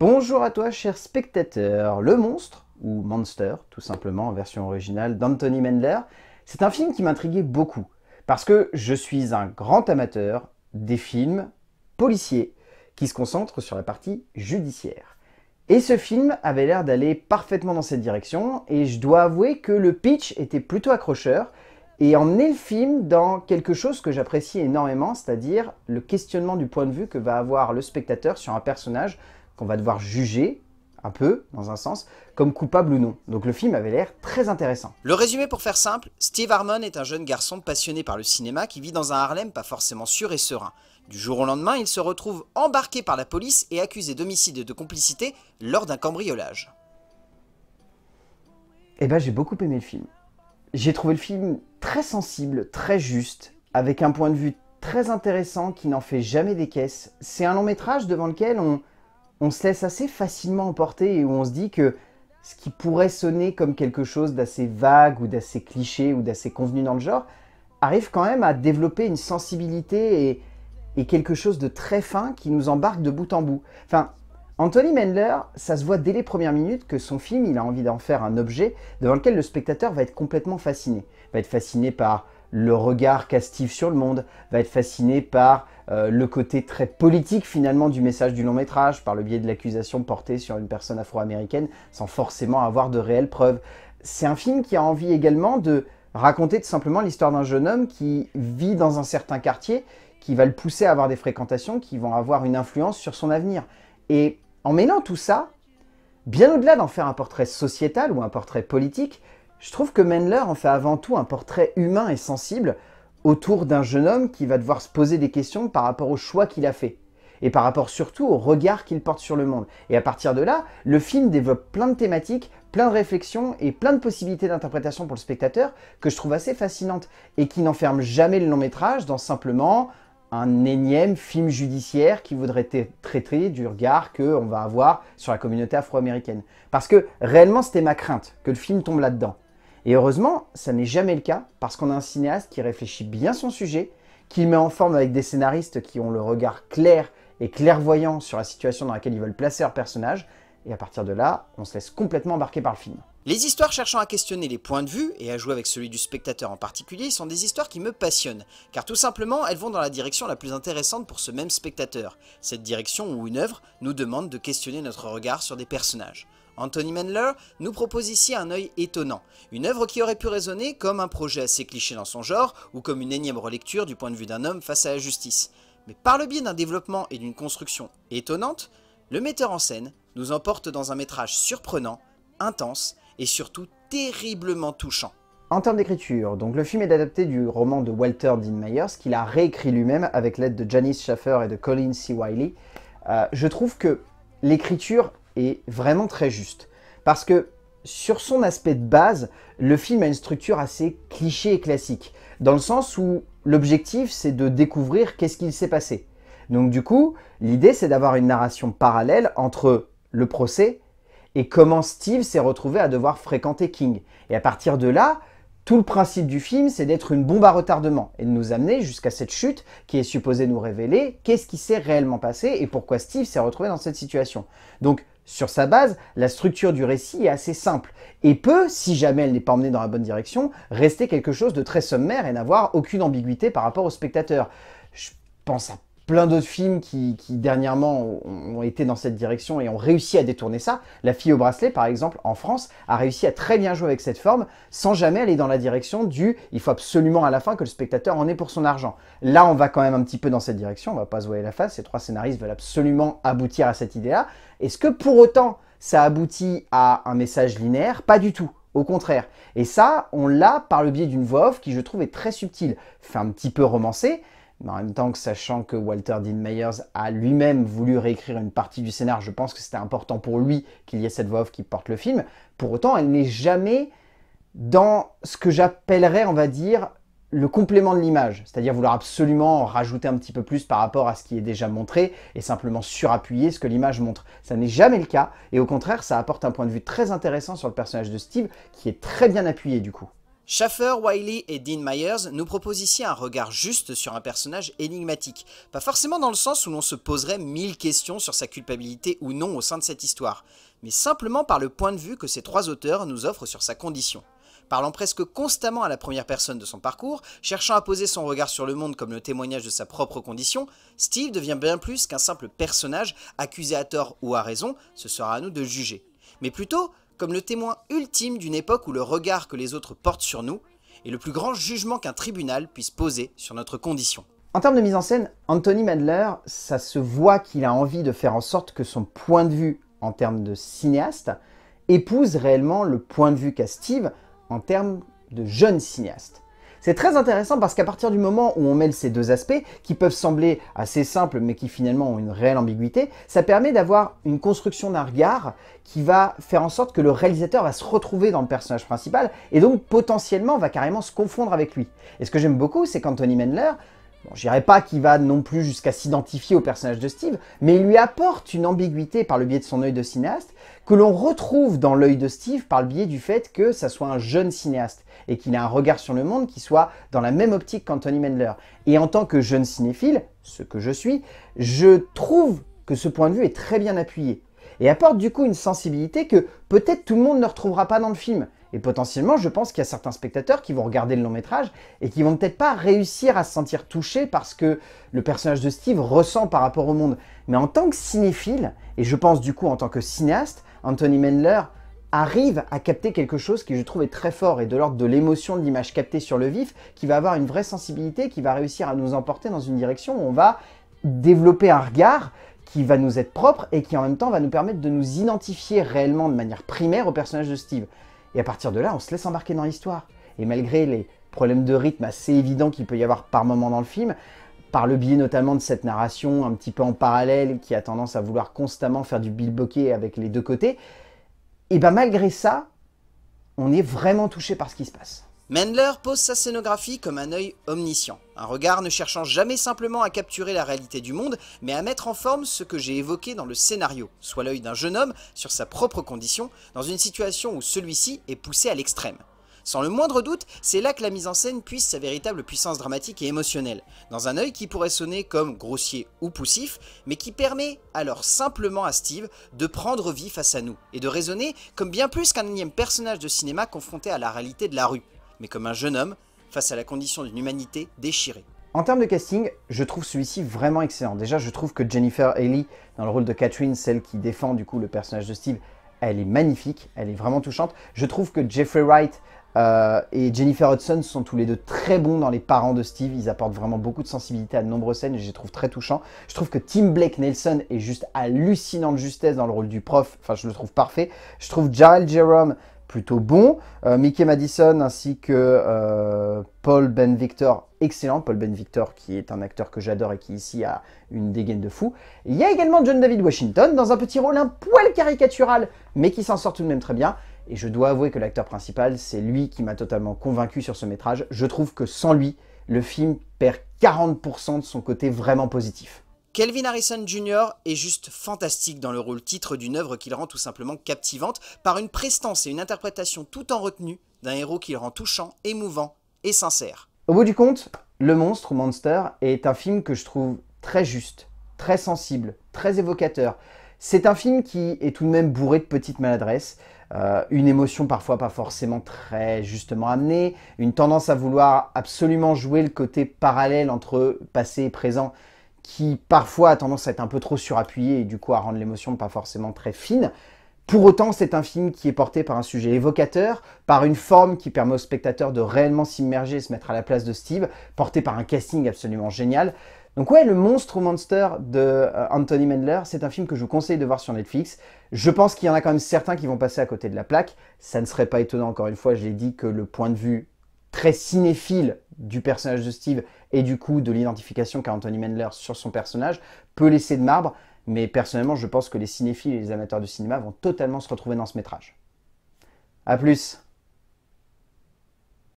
Bonjour à toi, cher spectateur. Le monstre, ou Monster, tout simplement en version originale d'Anthony Mendler, c'est un film qui m'intriguait beaucoup, parce que je suis un grand amateur des films policiers qui se concentrent sur la partie judiciaire. Et ce film avait l'air d'aller parfaitement dans cette direction, et je dois avouer que le pitch était plutôt accrocheur, et emmenait le film dans quelque chose que j'apprécie énormément, c'est-à-dire le questionnement du point de vue que va avoir le spectateur sur un personnage qu'on va devoir juger un peu, dans un sens, comme coupable ou non. Donc le film avait l'air très intéressant. Le résumé pour faire simple, Steve Harmon est un jeune garçon passionné par le cinéma qui vit dans un Harlem pas forcément sûr et serein. Du jour au lendemain, il se retrouve embarqué par la police et accusé d'homicide et de complicité lors d'un cambriolage. Eh ben j'ai beaucoup aimé le film. J'ai trouvé le film très sensible, très juste, avec un point de vue très intéressant qui n'en fait jamais des caisses. C'est un long métrage devant lequel on, on se laisse assez facilement emporter et où on se dit que ce qui pourrait sonner comme quelque chose d'assez vague ou d'assez cliché ou d'assez convenu dans le genre, arrive quand même à développer une sensibilité et, quelque chose de très fin qui nous embarque de bout en bout. Enfin, Anthony Mendler, ça se voit dès les premières minutes que son film, il a envie d'en faire un objet devant lequel le spectateur va être complètement fasciné. va être fasciné par le regard castif sur le monde, va être fasciné par euh, le côté très politique finalement du message du long métrage, par le biais de l'accusation portée sur une personne afro-américaine, sans forcément avoir de réelles preuves. C'est un film qui a envie également de raconter tout simplement l'histoire d'un jeune homme qui vit dans un certain quartier, qui va le pousser à avoir des fréquentations, qui vont avoir une influence sur son avenir. Et en mêlant tout ça, bien au-delà d'en faire un portrait sociétal ou un portrait politique, je trouve que Menler en fait avant tout un portrait humain et sensible autour d'un jeune homme qui va devoir se poser des questions par rapport au choix qu'il a fait et par rapport surtout au regard qu'il porte sur le monde. Et à partir de là, le film développe plein de thématiques, plein de réflexions et plein de possibilités d'interprétation pour le spectateur que je trouve assez fascinantes et qui n'enferme jamais le long métrage dans simplement un énième film judiciaire qui voudrait être traiter du regard qu'on va avoir sur la communauté afro-américaine. Parce que réellement, c'était ma crainte que le film tombe là-dedans. Et heureusement, ça n'est jamais le cas, parce qu'on a un cinéaste qui réfléchit bien son sujet, qui met en forme avec des scénaristes qui ont le regard clair et clairvoyant sur la situation dans laquelle ils veulent placer leur personnage, et à partir de là, on se laisse complètement embarquer par le film. Les histoires cherchant à questionner les points de vue, et à jouer avec celui du spectateur en particulier, sont des histoires qui me passionnent, car tout simplement, elles vont dans la direction la plus intéressante pour ce même spectateur, cette direction où une œuvre nous demande de questionner notre regard sur des personnages. Anthony Mendler nous propose ici un œil étonnant, une œuvre qui aurait pu résonner comme un projet assez cliché dans son genre, ou comme une énième relecture du point de vue d'un homme face à la justice. Mais par le biais d'un développement et d'une construction étonnante, le metteur en scène nous emporte dans un métrage surprenant, intense et surtout terriblement touchant. En termes d'écriture, donc le film est adapté du roman de Walter Dean Myers, qu'il a réécrit lui-même avec l'aide de Janice Schaffer et de Colin C. Wiley. Euh, je trouve que l'écriture est vraiment très juste. Parce que sur son aspect de base, le film a une structure assez cliché et classique, dans le sens où l'objectif c'est de découvrir qu'est-ce qu'il s'est passé. Donc du coup, l'idée c'est d'avoir une narration parallèle entre le procès et comment Steve s'est retrouvé à devoir fréquenter King. Et à partir de là, tout le principe du film, c'est d'être une bombe à retardement et de nous amener jusqu'à cette chute qui est supposée nous révéler qu'est-ce qui s'est réellement passé et pourquoi Steve s'est retrouvé dans cette situation. Donc sur sa base, la structure du récit est assez simple et peut, si jamais elle n'est pas emmenée dans la bonne direction, rester quelque chose de très sommaire et n'avoir aucune ambiguïté par rapport au spectateur. Je pense à plein d'autres films qui, dernièrement ont, été dans cette direction et ont réussi à détourner ça. La fille au bracelet, par exemple, en France, a réussi à très bien jouer avec cette forme sans jamais aller dans la direction du il faut absolument à la fin que le spectateur en ait pour son argent. Là, on va quand même un petit peu dans cette direction, on va pas se voiler la face. Ces trois scénaristes veulent absolument aboutir à cette idée-là. Est-ce que pour autant ça aboutit à un message linéaire Pas du tout. Au contraire. Et ça, on l'a par le biais d'une voix off qui, je trouve, est très subtile. Fait un petit peu romancée, mais en même temps, que sachant que Walter Dean Myers a lui-même voulu réécrire une partie du scénar, je pense que c'était important pour lui qu'il y ait cette voix off qui porte le film. Pour autant, elle n'est jamais dans ce que j'appellerais, on va dire, le complément de l'image, c'est-à-dire vouloir absolument rajouter un petit peu plus par rapport à ce qui est déjà montré et simplement surappuyer ce que l'image montre. Ça n'est jamais le cas et au contraire, ça apporte un point de vue très intéressant sur le personnage de Steve qui est très bien appuyé du coup. Schaffer, Wiley et Dean Myers nous proposent ici un regard juste sur un personnage énigmatique, pas forcément dans le sens où l'on se poserait mille questions sur sa culpabilité ou non au sein de cette histoire, mais simplement par le point de vue que ces trois auteurs nous offrent sur sa condition. Parlant presque constamment à la première personne de son parcours, cherchant à poser son regard sur le monde comme le témoignage de sa propre condition, Steve devient bien plus qu'un simple personnage accusé à tort ou à raison, ce sera à nous de juger. Mais plutôt comme le témoin ultime d'une époque où le regard que les autres portent sur nous est le plus grand jugement qu'un tribunal puisse poser sur notre condition. En termes de mise en scène, Anthony Mandler, ça se voit qu'il a envie de faire en sorte que son point de vue en termes de cinéaste épouse réellement le point de vue qu'a Steve en termes de jeune cinéaste. C'est très intéressant parce qu'à partir du moment où on mêle ces deux aspects, qui peuvent sembler assez simples mais qui finalement ont une réelle ambiguïté, ça permet d'avoir une construction d'un regard qui va faire en sorte que le réalisateur va se retrouver dans le personnage principal et donc potentiellement va carrément se confondre avec lui. Et ce que j'aime beaucoup, c'est qu'Anthony Mendler Bon, je dirais pas qu'il va non plus jusqu'à s'identifier au personnage de Steve, mais il lui apporte une ambiguïté par le biais de son œil de cinéaste que l'on retrouve dans l'œil de Steve par le biais du fait que ça soit un jeune cinéaste et qu'il a un regard sur le monde qui soit dans la même optique qu'Anthony Mendler. Et en tant que jeune cinéphile, ce que je suis, je trouve que ce point de vue est très bien appuyé et apporte du coup une sensibilité que peut-être tout le monde ne retrouvera pas dans le film. Et potentiellement, je pense qu'il y a certains spectateurs qui vont regarder le long métrage et qui vont peut-être pas réussir à se sentir touchés parce que le personnage de Steve ressent par rapport au monde. Mais en tant que cinéphile, et je pense du coup en tant que cinéaste, Anthony Mendler arrive à capter quelque chose qui je trouve est très fort et de l'ordre de l'émotion de l'image captée sur le vif, qui va avoir une vraie sensibilité, qui va réussir à nous emporter dans une direction où on va développer un regard qui va nous être propre et qui en même temps va nous permettre de nous identifier réellement de manière primaire au personnage de Steve. Et à partir de là, on se laisse embarquer dans l'histoire. Et malgré les problèmes de rythme assez évidents qu'il peut y avoir par moment dans le film, par le biais notamment de cette narration un petit peu en parallèle qui a tendance à vouloir constamment faire du bilboquet avec les deux côtés, et bien malgré ça, on est vraiment touché par ce qui se passe. Mendler pose sa scénographie comme un œil omniscient, un regard ne cherchant jamais simplement à capturer la réalité du monde, mais à mettre en forme ce que j'ai évoqué dans le scénario, soit l'œil d'un jeune homme sur sa propre condition, dans une situation où celui-ci est poussé à l'extrême. Sans le moindre doute, c'est là que la mise en scène puise sa véritable puissance dramatique et émotionnelle, dans un œil qui pourrait sonner comme grossier ou poussif, mais qui permet alors simplement à Steve de prendre vie face à nous, et de raisonner comme bien plus qu'un énième personnage de cinéma confronté à la réalité de la rue mais comme un jeune homme face à la condition d'une humanité déchirée. En termes de casting, je trouve celui-ci vraiment excellent. Déjà, je trouve que Jennifer Haley, dans le rôle de Catherine, celle qui défend du coup le personnage de Steve, elle est magnifique, elle est vraiment touchante. Je trouve que Jeffrey Wright euh, et Jennifer Hudson sont tous les deux très bons dans les parents de Steve. Ils apportent vraiment beaucoup de sensibilité à de nombreuses scènes et je les trouve très touchants. Je trouve que Tim Blake Nelson est juste hallucinant de justesse dans le rôle du prof. Enfin, je le trouve parfait. Je trouve Jarrell Jerome plutôt bon. Euh, Mickey Madison ainsi que euh, Paul Ben Victor, excellent. Paul Ben Victor qui est un acteur que j'adore et qui ici a une dégaine de fou. Il y a également John David Washington dans un petit rôle un poil caricatural, mais qui s'en sort tout de même très bien. Et je dois avouer que l'acteur principal, c'est lui qui m'a totalement convaincu sur ce métrage. Je trouve que sans lui, le film perd 40% de son côté vraiment positif. Kelvin Harrison Jr. est juste fantastique dans le rôle titre d'une œuvre qu'il rend tout simplement captivante par une prestance et une interprétation tout en retenue d'un héros qu'il rend touchant, émouvant et sincère. Au bout du compte, Le Monstre ou Monster est un film que je trouve très juste, très sensible, très évocateur. C'est un film qui est tout de même bourré de petites maladresses, euh, une émotion parfois pas forcément très justement amenée, une tendance à vouloir absolument jouer le côté parallèle entre passé et présent qui parfois a tendance à être un peu trop surappuyé et du coup à rendre l'émotion pas forcément très fine. Pour autant, c'est un film qui est porté par un sujet évocateur, par une forme qui permet au spectateur de réellement s'immerger et se mettre à la place de Steve, porté par un casting absolument génial. Donc ouais, Le Monstre ou Monster de euh, Anthony Mendler, c'est un film que je vous conseille de voir sur Netflix. Je pense qu'il y en a quand même certains qui vont passer à côté de la plaque. Ça ne serait pas étonnant, encore une fois, je l'ai dit, que le point de vue très cinéphile du personnage de Steve et du coup de l'identification qu'a Anthony Mendler sur son personnage peut laisser de marbre, mais personnellement je pense que les cinéphiles et les amateurs de cinéma vont totalement se retrouver dans ce métrage. A plus